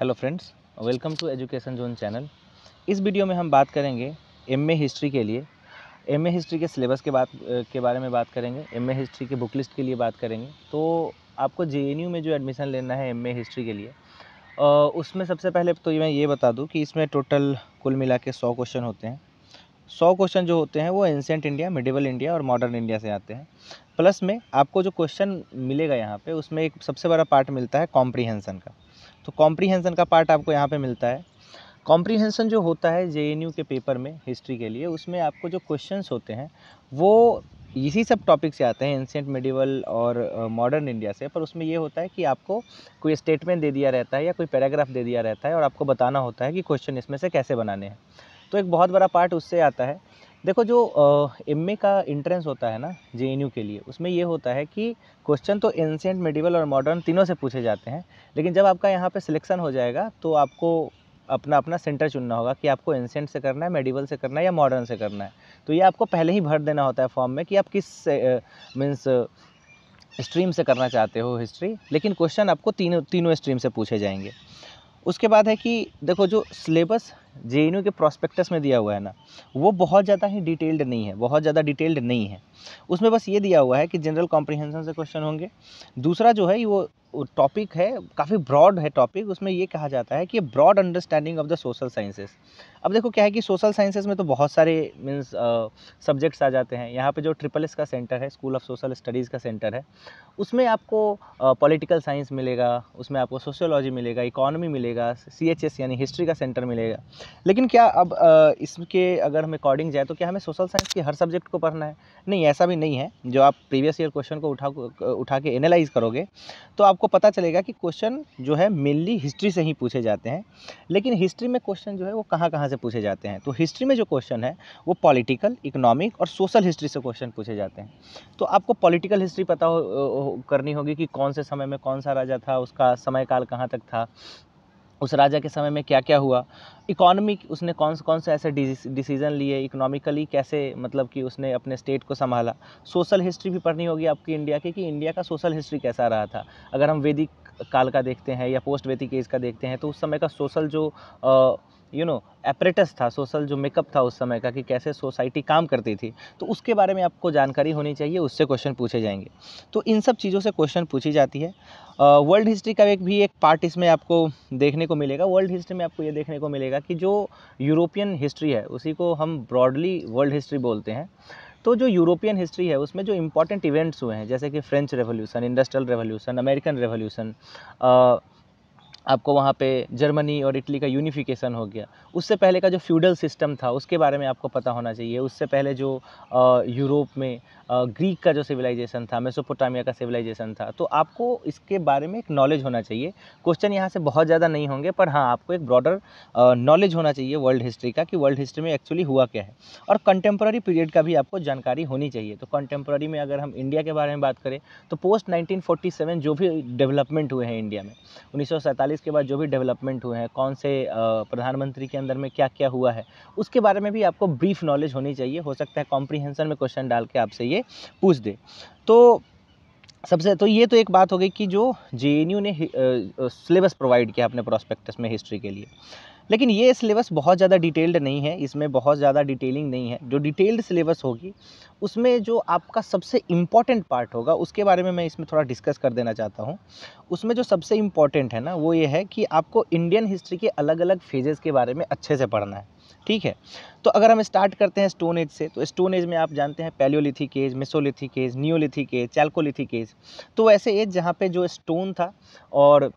hello friends welcome to education zone channel इस video में हम बात करेंगे एम ए हिस्ट्री के लिए एम ए हिस्ट्री के सिलेबस के बात के बारे में बात करेंगे एम ए हिस्ट्री के बुक लिस्ट के लिए बात करेंगे तो आपको जे एन यू में जो एडमिशन लेना है एम ए हिस्ट्री के लिए उसमें सबसे पहले तो मैं ये बता दूँ कि इसमें टोटल कुल मिला के सौ क्वेश्चन होते हैं सौ क्वेश्चन जो होते हैं वो एंशेंट इंडिया मिडिवल इंडिया और मॉडर्न इंडिया से आते हैं प्लस में आपको जो क्वेश्चन मिलेगा यहाँ पे उसमें एक सबसे बड़ा पार्ट मिलता है कॉम्प्रीहेंसन का तो कॉम्प्रीहेंसन का पार्ट आपको यहाँ पे मिलता है कॉम्प्रीहेंसन जो होता है जे के पेपर में हिस्ट्री के लिए उसमें आपको जो क्वेश्चंस होते हैं वो इसी सब टॉपिक से आते हैं एंशेंट मेडिवल और मॉडर्न इंडिया से पर उसमें ये होता है कि आपको कोई स्टेटमेंट दे दिया रहता है या कोई पैराग्राफ दे दिया रहता है और आपको बताना होता है कि क्वेश्चन इसमें से कैसे बनाने हैं तो एक बहुत बड़ा पार्ट उससे आता है देखो जो एम का इंट्रेंस होता है ना जे के लिए उसमें ये होता है कि क्वेश्चन तो एंशेंट मेडिवल और मॉडर्न तीनों से पूछे जाते हैं लेकिन जब आपका यहाँ पे सिलेक्शन हो जाएगा तो आपको अपना अपना सेंटर चुनना होगा कि आपको एंशेंट से करना है मेडिवल से करना है या मॉडर्न से करना है तो ये आपको पहले ही भर देना होता है फॉर्म में कि आप किस मीन्स स्ट्रीम से करना चाहते हो हिस्ट्री लेकिन क्वेश्चन आपको तीनों तीनों स्ट्रीम से पूछे जाएंगे उसके बाद है कि देखो जो सिलेबस जे के प्रॉस्पेक्टस में दिया हुआ है ना वो बहुत ज़्यादा ही डिटेल्ड नहीं है बहुत ज़्यादा डिटेल्ड नहीं है उसमें बस ये दिया हुआ है कि जनरल कॉम्प्रिहेंसन से क्वेश्चन होंगे दूसरा जो है वो टॉपिक है काफ़ी ब्रॉड है टॉपिक उसमें ये कहा जाता है कि broad understanding of the social sciences अब देखो क्या है कि सोशल साइंसेज में तो बहुत सारे मीन्स सब्जेक्ट्स आ जाते हैं यहाँ पे जो ट्रिपल एस का सेंटर है स्कूल ऑफ सोशल स्टडीज़ का सेंटर है उसमें आपको पॉलिटिकल साइंस मिलेगा उसमें आपको सोशियोलॉजी मिलेगा इकोनॉमी मिलेगा सी एच एस यानी हिस्ट्री का सेंटर मिलेगा लेकिन क्या अब इसके अगर हम अकॉर्डिंग जाए तो क्या हमें सोशल साइंस के हर सब्जेक्ट को पढ़ना है नहीं ऐसा भी नहीं है जो आप प्रीवियस ईयर क्वेश्चन को उठा उठा के एनालाइज करोगे तो आपको पता चलेगा कि क्वेश्चन जो है मेनली हिस्ट्री से ही पूछे जाते हैं लेकिन हिस्ट्री में क्वेश्चन जो है वो कहाँ कहाँ से पूछे जाते हैं तो हिस्ट्री में जो क्वेश्चन है वो पॉलिटिकल इकोनॉमिक और सोशल हिस्ट्री से क्वेश्चन पूछे जाते हैं तो आपको पॉलिटिकल हिस्ट्री पता हो, हो करनी होगी कि कौन से समय में कौन सा राजा था उसका समय काल कहाँ तक था उस राजा के समय में क्या क्या हुआ इकोनॉमिक उसने कौन से कौन से ऐसे डिसीज़न लिए इकोनॉमिकली कैसे मतलब कि उसने अपने स्टेट को संभाला सोशल हिस्ट्री भी पढ़नी होगी आपकी इंडिया की कि इंडिया का सोशल हिस्ट्री कैसा रहा था अगर हम वैदिक काल का देखते हैं या पोस्ट वेती केस का देखते हैं तो उस समय का सोशल जो यू नो एपरेटस था सोशल जो मेकअप था उस समय का कि कैसे सोसाइटी काम करती थी तो उसके बारे में आपको जानकारी होनी चाहिए उससे क्वेश्चन पूछे जाएंगे तो इन सब चीज़ों से क्वेश्चन पूछी जाती है वर्ल्ड हिस्ट्री का एक भी एक पार्ट इसमें आपको देखने को मिलेगा वर्ल्ड हिस्ट्री में आपको ये देखने को मिलेगा कि जो यूरोपियन हिस्ट्री है उसी को हम ब्रॉडली वर्ल्ड हिस्ट्री बोलते हैं तो जो यूरोपियन हिस्ट्री है उसमें जो इम्पॉर्टेंट इवेंट्स हुए हैं जैसे कि French revolution industrial revolution American revolution आपको वहाँ पे जर्मनी और इटली का यूनिफिकेशन हो गया उससे पहले का जो फ्यूडल सिस्टम था उसके बारे में आपको पता होना चाहिए उससे पहले जो यूरोप में ग्रीक का जो सिविलाइजेशन था मेसोपोटामिया का सिविलाइजेशन था तो आपको इसके बारे में एक नॉलेज होना चाहिए क्वेश्चन यहाँ से बहुत ज़्यादा नहीं होंगे पर हाँ आपको एक ब्रॉडर नॉलेज होना चाहिए वर्ल्ड हिस्ट्री का कि वर्ल्ड हिस्ट्री में एक्चुअली हुआ क्या है और कंटेम्प्रेरी पीरियड का भी आपको जानकारी होनी चाहिए तो कंटेम्प्रेरी में अगर हम इंडिया के बारे में बात करें तो पोस्ट नाइनटीन जो भी डेवलपमेंट हुए हैं इंडिया में उन्नीस इसके बाद जो भी डेवलपमेंट हुए हैं कौन से प्रधानमंत्री के अंदर में क्या क्या हुआ है उसके बारे में भी आपको ब्रीफ नॉलेज होनी चाहिए हो सकता है कॉम्प्रीहेंसन में क्वेश्चन डाल के आपसे ये पूछ दे तो सबसे तो ये तो एक बात हो गई कि जो जे ने सिलेबस प्रोवाइड किया अपने प्रोस्पेक्टस में हिस्ट्री के लिए लेकिन ये सिलेबस बहुत ज़्यादा डिटेल्ड नहीं है इसमें बहुत ज़्यादा डिटेलिंग नहीं है जो डिटेल्ड सिलेबस होगी उसमें जो आपका सबसे इम्पॉर्टेंट पार्ट होगा उसके बारे में मैं इसमें थोड़ा डिस्कस कर देना चाहता हूँ उसमें जो सबसे इम्पॉर्टेंट है ना वो ये है कि आपको इंडियन हिस्ट्री के अलग अलग फेजेज़ के बारे में अच्छे से पढ़ना है ठीक है तो अगर हम स्टार्ट करते हैं स्टोन एज से तो स्टोन एज में आप जानते हैं palaeolithic age mesolithic age neolithic age chalcolithic age तो ऐसे एज जहाँ पे जो स्टोन था और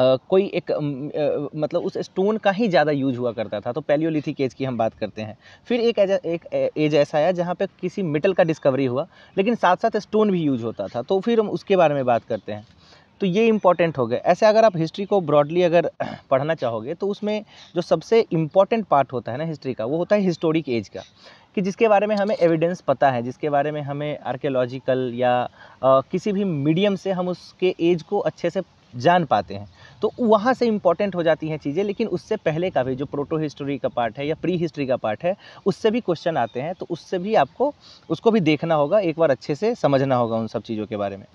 Uh, कोई एक uh, मतलब उस स्टोन का ही ज़्यादा यूज हुआ करता था तो पैलियोलिथिक एज की हम बात करते हैं फिर एक एज एक एज ऐसा आया जहाँ पे किसी मेटल का डिस्कवरी हुआ लेकिन साथ साथ स्टोन भी यूज होता था तो फिर हम उसके बारे में बात करते हैं तो ये इम्पॉर्टेंट हो गया ऐसे अगर आप हिस्ट्री को ब्रॉडली अगर पढ़ना चाहोगे तो उसमें जो सबसे इम्पॉर्टेंट पार्ट होता है ना हिस्ट्री का वो होता है हिस्टोरिक एज का कि जिसके बारे में हमें एविडेंस पता है जिसके बारे में हमें आर्कियोलॉजिकल या आ, किसी भी मीडियम से हम उसके एज को अच्छे से जान पाते हैं तो वहाँ से इम्पॉर्टेंट हो जाती हैं चीज़ें लेकिन उससे पहले का भी जो प्रोटो हिस्ट्री का पार्ट है या प्री हिस्ट्री का पार्ट है उससे भी क्वेश्चन आते हैं तो उससे भी आपको उसको भी देखना होगा एक बार अच्छे से समझना होगा उन सब चीज़ों के बारे में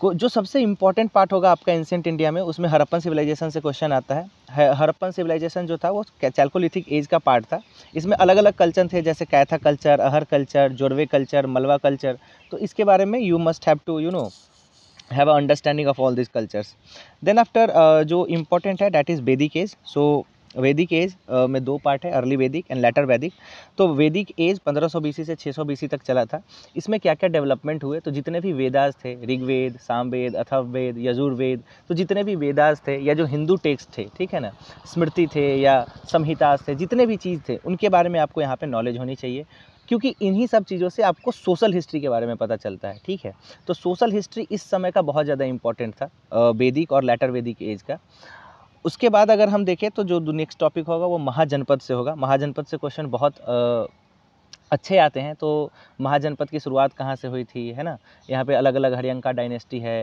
को जो सबसे इम्पॉर्टेंट पार्ट होगा आपका एंशेंट इंडिया में उसमें हरप्पन सिविलाइजेशन से क्वेश्चन आता है हरप्पन सिविलाइजेशन जो था वो कैल्कोलिथिक एज का पार्ट था इसमें अलग अलग कल्चर थे जैसे Kayatha culture Ahar culture Jorwe culture Malwa culture तो इसके बारे में you must have to you know have a understanding of all this cultures then after जो इम्पॉर्टेंट है डैट इज़ बेदी केज सो वैदिक एज में दो पार्ट है अर्ली वैदिक एंड लेटर वैदिक तो वैदिक एज 1500 बीसी से 600 बीसी तक चला था इसमें क्या क्या डेवलपमेंट हुए तो जितने भी वेदास थे ऋग्वेद सामवेद अथर्ववेद यजुर्वेद तो जितने भी वेदास थे या जो हिंदू टेक्स्ट थे ठीक है ना स्मृति थे या संहितास थे जितने भी चीज़ थे उनके बारे में आपको यहाँ पर नॉलेज होनी चाहिए क्योंकि इन्हीं सब चीज़ों से आपको सोशल हिस्ट्री के बारे में पता चलता है ठीक है तो सोशल हिस्ट्री इस समय का बहुत ज़्यादा इंपॉर्टेंट था वैदिक और लेटर वैदिक एज का उसके बाद अगर हम देखें तो जो नेक्स्ट टॉपिक होगा वो महाजनपद से होगा महाजनपद से क्वेश्चन बहुत अच्छे आते हैं तो महाजनपद की शुरुआत कहाँ से हुई थी है ना यहाँ पे अलग अलग हरियंका डायनेस्टी है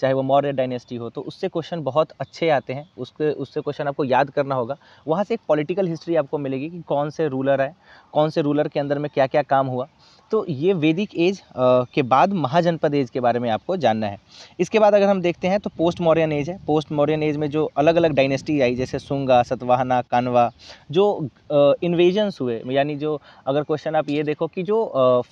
चाहे वो मौर्य डायनेस्टी हो तो उससे क्वेश्चन बहुत अच्छे आते हैं उसके उससे क्वेश्चन आपको याद करना होगा वहाँ से एक पॉलिटिकल हिस्ट्री आपको मिलेगी कि कौन से रूलर है कौन से रूलर के अंदर में क्या क्या काम हुआ तो ये वैदिक एज के बाद महाजनपद एज के बारे में आपको जानना है इसके बाद अगर हम देखते हैं तो पोस्ट मॉरियन एज है पोस्ट मॉरियन एज में जो अलग अलग डायनेस्टी आई जैसे सुंगा सतवाहना कानवा जो इन्वेजन्स हुए यानी जो अगर क्वेश्चन आप ये देखो कि जो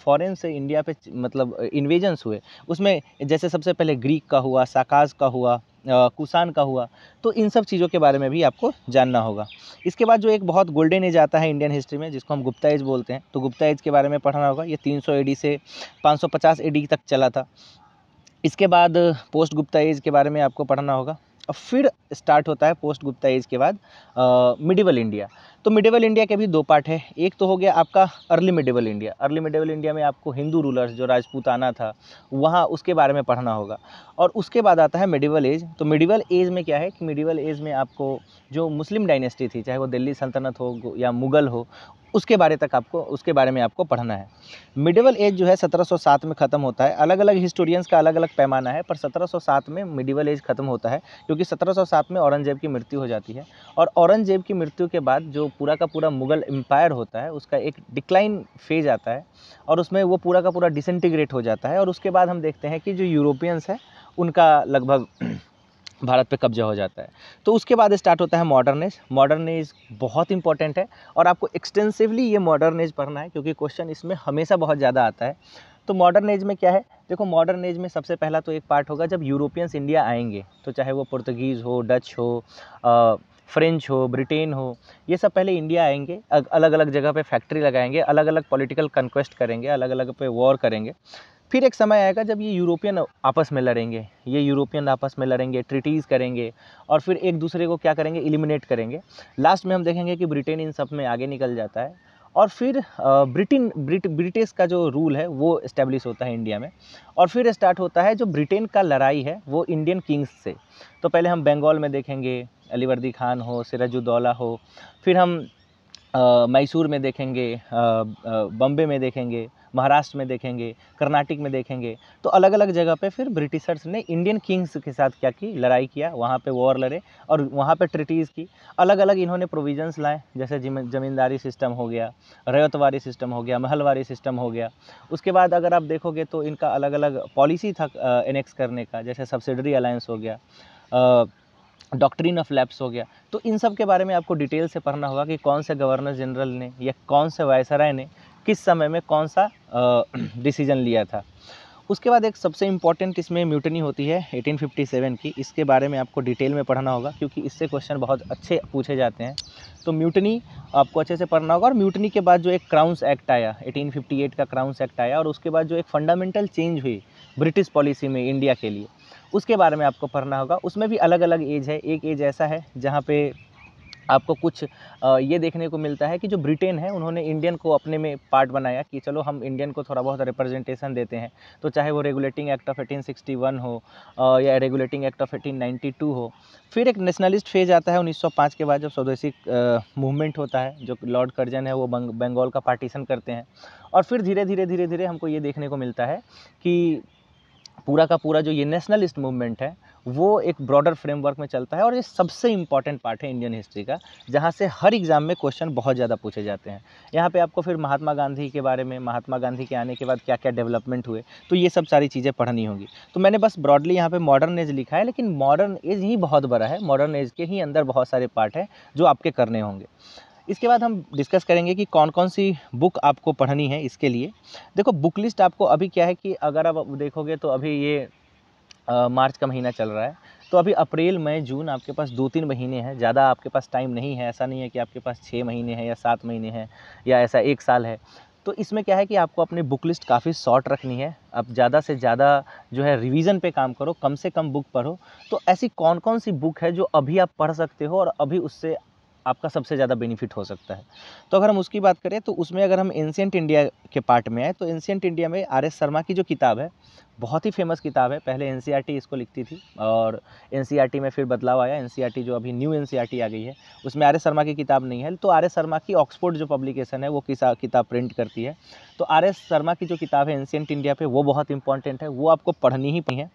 फॉरेन से इंडिया पे मतलब इन्वेजन्स हुए उसमें जैसे सबसे पहले ग्रीक का हुआ साकाज का हुआ कुसान का हुआ तो इन सब चीज़ों के बारे में भी आपको जानना होगा इसके बाद जो एक बहुत गोल्डन एज आता है इंडियन हिस्ट्री में जिसको हम गुप्ता एज बोलते हैं तो गुप्ता एज के बारे में पढ़ना होगा ये 300 सौ से 550 सौ तक चला था इसके बाद पोस्ट गुप्ता एज के बारे में आपको पढ़ना होगा और फिर स्टार्ट होता है पोस्ट गुप्ता एज के बाद मिडिवल इंडिया तो मिडिवल इंडिया के भी दो पार्ट है एक तो हो गया आपका early medieval India early medieval India में आपको हिंदू रूलर्स जो राजपूताना था वहाँ उसके बारे में पढ़ना होगा और उसके बाद आता है मिडिवल एज तो मिडिवल एज में क्या है कि मिडिवल एज में आपको जो मुस्लिम डायनेस्टी थी चाहे वो दिल्ली सल्तनत हो या मुग़ल हो उसके बारे तक आपको उसके बारे में आपको पढ़ना है मिडिवल एज जो है 1707 में ख़त्म होता है अलग अलग हिस्टोरियंस का अलग अलग पैमाना है पर 1707 में मिडिवल एज ख़त्म होता है क्योंकि 1707 में औरंगजेब की मृत्यु हो जाती है और औरंगजेब की मृत्यु के बाद जो पूरा का पूरा मुगल एम्पायर होता है उसका एक डिक्लाइन फेज आता है और उसमें वो पूरा का पूरा डिसइंटीग्रेट हो जाता है और उसके बाद हम देखते हैं कि जो यूरोपियंस हैं उनका लगभग भारत पे कब्जा हो जाता है तो उसके बाद स्टार्ट होता है मॉडर्न एज मॉडर्न एज बहुत इंपॉर्टेंट है और आपको एक्सटेंसिवली ये मॉडर्न एज पढ़ना है क्योंकि क्वेश्चन इसमें हमेशा बहुत ज़्यादा आता है तो मॉडर्न एज में क्या है देखो मॉडर्न एज में सबसे पहला तो एक पार्ट होगा जब यूरोपियंस इंडिया आएंगे तो चाहे वो पुर्तगीज़ हो डच हो आ, फ्रेंच हो ब्रिटेन हो ये सब पहले इंडिया आएंगे अलग अलग जगह पे फैक्ट्री लगाएंगे अलग अलग पॉलिटिकल कन्क्वेस्ट करेंगे अलग अलग पे वॉर करेंगे फिर एक समय आएगा जब ये यूरोपियन आपस में लड़ेंगे ये यूरोपियन आपस में लड़ेंगे ट्रिटीज़ करेंगे और फिर एक दूसरे को क्या करेंगे एलिमिनेट करेंगे लास्ट में हम देखेंगे कि ब्रिटेन इन सब में आगे निकल जाता है और फिर ब्रिटेन ब्रिट ब्रिटिश का जो रूल है वो इस्टेब्लिश होता है इंडिया में और फिर स्टार्ट होता है जो ब्रिटेन का लड़ाई है वो इंडियन किंग्स से तो पहले हम बंगाल में देखेंगे अलीवर्दी खान हो सिराजुद्दौला हो फिर हम मैसूर में देखेंगे बम्बे में देखेंगे महाराष्ट्र में देखेंगे कर्नाटक में देखेंगे तो अलग अलग जगह पे फिर ब्रिटिशर्स ने इंडियन किंग्स के साथ क्या की लड़ाई किया वहाँ पे वॉर लड़े और वहाँ पे ट्रिटीज़ की अलग अलग इन्होंने प्रोविजंस लाए जैसे ज़मींदारी सिस्टम हो गया रैतवारी सिस्टम हो गया महलवारी सिस्टम हो गया उसके बाद अगर आप देखोगे तो इनका अलग अलग पॉलिसी था एनेक्स करने का जैसे सब्सिडरी अलायंस हो गया डॉक्ट्रीन ऑफ लैप्स हो गया तो इन सब के बारे में आपको डिटेल से पढ़ना होगा कि कौन से गवर्नर जनरल ने या कौन से वायसराय ने किस समय में कौन सा डिसीजन लिया था उसके बाद एक सबसे इम्पॉर्टेंट इसमें म्यूटनी होती है 1857 की इसके बारे में आपको डिटेल में पढ़ना होगा क्योंकि इससे क्वेश्चन बहुत अच्छे पूछे जाते हैं तो म्यूटनी आपको अच्छे से पढ़ना होगा और म्यूटनी के बाद जो एक क्राउंस एक्ट आया 1858 का क्राउन्स एक्ट आया और उसके बाद जो एक फंडामेंटल चेंज हुई ब्रिटिश पॉलिसी में इंडिया के लिए उसके बारे में आपको पढ़ना होगा उसमें भी अलग अलग एज है एक एज ऐसा है जहाँ पर आपको कुछ ये देखने को मिलता है कि जो ब्रिटेन है उन्होंने इंडियन को अपने में पार्ट बनाया कि चलो हम इंडियन को थोड़ा बहुत रिप्रेजेंटेशन देते हैं तो चाहे वो रेगुलेटिंग एक्ट ऑफ 1861 हो या रेगुलेटिंग एक्ट ऑफ 1892 हो फिर एक नेशनलिस्ट फेज आता है 1905 के बाद जब स्वदेशी मूवमेंट होता है जो लॉर्ड कर्जन है वो बंग, बंगाल का पार्टीशन करते हैं और फिर धीरे धीरे धीरे धीरे हमको ये देखने को मिलता है कि पूरा का पूरा जो ये नेशनलिस्ट मूवमेंट है वो एक ब्रॉडर फ्रेमवर्क में चलता है और ये सबसे इम्पॉर्टेंट पार्ट है इंडियन हिस्ट्री का जहाँ से हर एग्ज़ाम में क्वेश्चन बहुत ज़्यादा पूछे जाते हैं यहाँ पे आपको फिर महात्मा गांधी के बारे में महात्मा गांधी के आने के बाद क्या क्या डेवलपमेंट हुए तो ये सब सारी चीज़ें पढ़नी होंगी तो मैंने बस ब्रॉडली यहाँ पर मॉडर्न एज लिखा है लेकिन मॉडर्न एज ही बहुत बड़ा है मॉडर्न एज के ही अंदर बहुत सारे पार्ट हैं जो आपके करने होंगे इसके बाद हम डिस्कस करेंगे कि कौन कौन सी बुक आपको पढ़नी है इसके लिए देखो बुक लिस्ट आपको अभी क्या है कि अगर आप देखोगे तो अभी ये आ, मार्च का महीना चल रहा है तो अभी अप्रैल मई जून आपके पास दो तीन महीने हैं ज़्यादा आपके पास टाइम नहीं है ऐसा नहीं है कि आपके पास छः महीने हैं या सात महीने हैं या ऐसा एक साल है तो इसमें क्या है कि आपको अपनी बुक लिस्ट काफ़ी शॉर्ट रखनी है अब ज़्यादा से ज़्यादा जो है रिवीजन पे काम करो कम से कम बुक पढ़ो तो ऐसी कौन कौन सी बुक है जो अभी आप पढ़ सकते हो और अभी उससे आपका सबसे ज़्यादा बेनिफिट हो सकता है तो अगर हम उसकी बात करें तो उसमें अगर हम एंशियंट इंडिया के पार्ट में आए तो एंशियंट इंडिया में आर एस शर्मा की जो किताब है बहुत ही फेमस किताब है पहले एन e इसको लिखती थी और एन e में फिर बदलाव आया एन e जो अभी न्यू एन आ गई है उसमें आर एस शर्मा की किताब नहीं है तो आर एस शर्मा की ऑक्सफोर्ड जो पब्लिकेशन है वो किताब प्रिंट करती है तो आर एस शर्मा की जो किताब है एंशियंट इंडिया पे वो बहुत इंपॉर्टेंट है वो आपको पढ़नी ही है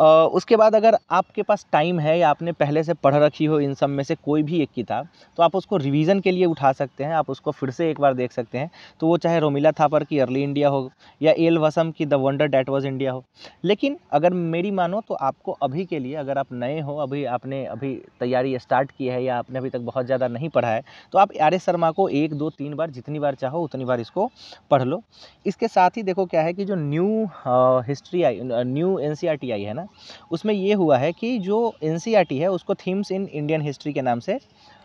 उसके बाद अगर आपके पास टाइम है या आपने पहले से पढ़ रखी हो इन सब में से कोई भी एक किताब तो आप उसको रिवीजन के लिए उठा सकते हैं आप उसको फिर से एक बार देख सकते हैं तो वो चाहे रोमिला थापर की अर्ली इंडिया हो या एल वसम की the wonder that was India हो लेकिन अगर मेरी मानो तो आपको अभी के लिए अगर आप नए हो अभी आपने अभी तैयारी स्टार्ट की है या आपने अभी तक बहुत ज़्यादा नहीं पढ़ा है तो आप आर एस शर्मा को एक दो तीन बार जितनी बार चाहो उतनी बार इसको पढ़ लो इसके साथ ही देखो क्या है कि जो न्यू हिस्ट्री आई न्यू एन e आई है ना उसमें ये हुआ है कि जो एन e है उसको थीम्स इन इंडियन हिस्ट्री के नाम से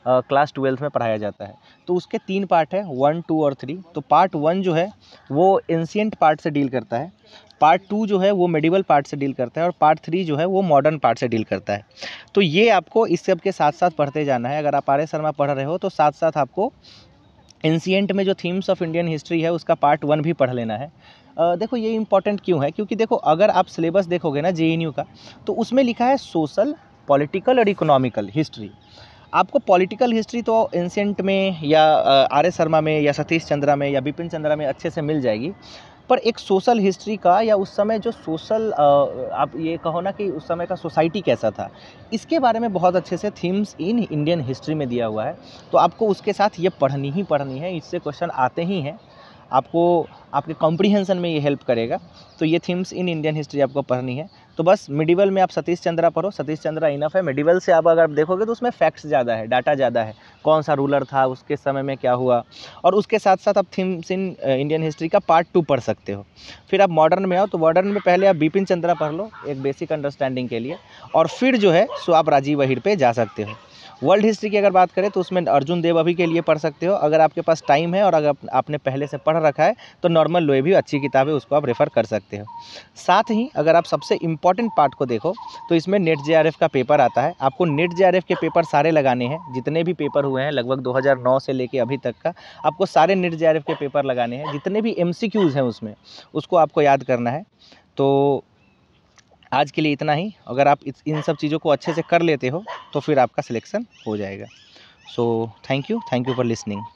क्लास ट्वेल्थ में पढ़ाया जाता है तो उसके तीन पार्ट है वन टू और थ्री तो पार्ट वन जो है वो एंशियंट पार्ट से डील करता है पार्ट टू जो है वो मेडिवल पार्ट से डील करता है और पार्ट थ्री जो है वो मॉडर्न पार्ट से डील करता है तो ये आपको इस सब के साथ साथ पढ़ते जाना है अगर आप आर्य शर्मा पढ़ रहे हो तो साथ साथ आपको एंशियंट e में जो थीम्स ऑफ इंडियन हिस्ट्री है उसका पार्ट वन भी पढ़ लेना है देखो ये इंपॉर्टेंट क्यों है क्योंकि देखो अगर आप सिलेबस देखोगे ना जे का तो उसमें लिखा है सोशल पॉलिटिकल और इकोनॉमिकल हिस्ट्री आपको पॉलिटिकल हिस्ट्री तो एंसेंट में या आर एस शर्मा में या सतीश चंद्रा में या बिपिन चंद्रा में अच्छे से मिल जाएगी पर एक सोशल हिस्ट्री का या उस समय जो सोशल आप ये कहो ना कि उस समय का सोसाइटी कैसा था इसके बारे में बहुत अच्छे से थीम्स इन इंडियन हिस्ट्री में दिया हुआ है तो आपको उसके साथ ये पढ़नी ही पढ़नी है इससे क्वेश्चन आते ही हैं आपको आपके कॉम्प्रीहेंसन में ये हेल्प करेगा तो ये थीम्स इन इंडियन हिस्ट्री आपको पढ़नी है तो बस मिडिवल में आप सतीश चंद्रा पढ़ो सतीश चंद्रा इनफ है मिडिवल से आप अगर आप देखोगे तो उसमें फैक्ट्स ज़्यादा है डाटा ज़्यादा है कौन सा रूलर था उसके समय में क्या हुआ और उसके साथ साथ आप थीम्स इन इंडियन हिस्ट्री का पार्ट टू पढ़ सकते हो फिर आप मॉडर्न में आओ तो मॉडर्न में पहले आप बिपिन चंद्रा पढ़ लो एक बेसिक अंडरस्टैंडिंग के लिए और फिर जो है सो आप राजीव अहिर पर जा सकते हो वर्ल्ड हिस्ट्री की अगर बात करें तो उसमें अर्जुन देव अभी के लिए पढ़ सकते हो अगर आपके पास टाइम है और अगर आपने पहले से पढ़ रखा है तो नॉर्मल लोए भी अच्छी किताब है उसको आप रेफ़र कर सकते हो साथ ही अगर आप सबसे इम्पॉर्टेंट पार्ट को देखो तो इसमें नेट जे का पेपर आता है आपको नेट जे के पेपर सारे लगाने हैं जितने भी पेपर हुए हैं लगभग दो से लेके अभी तक का आपको सारे नेट जे के पेपर लगाने हैं जितने भी एम हैं उसमें उसको आपको याद करना है तो आज के लिए इतना ही अगर आप इन सब चीज़ों को अच्छे से कर लेते हो तो फिर आपका सिलेक्शन हो जाएगा so thank you thank you for listening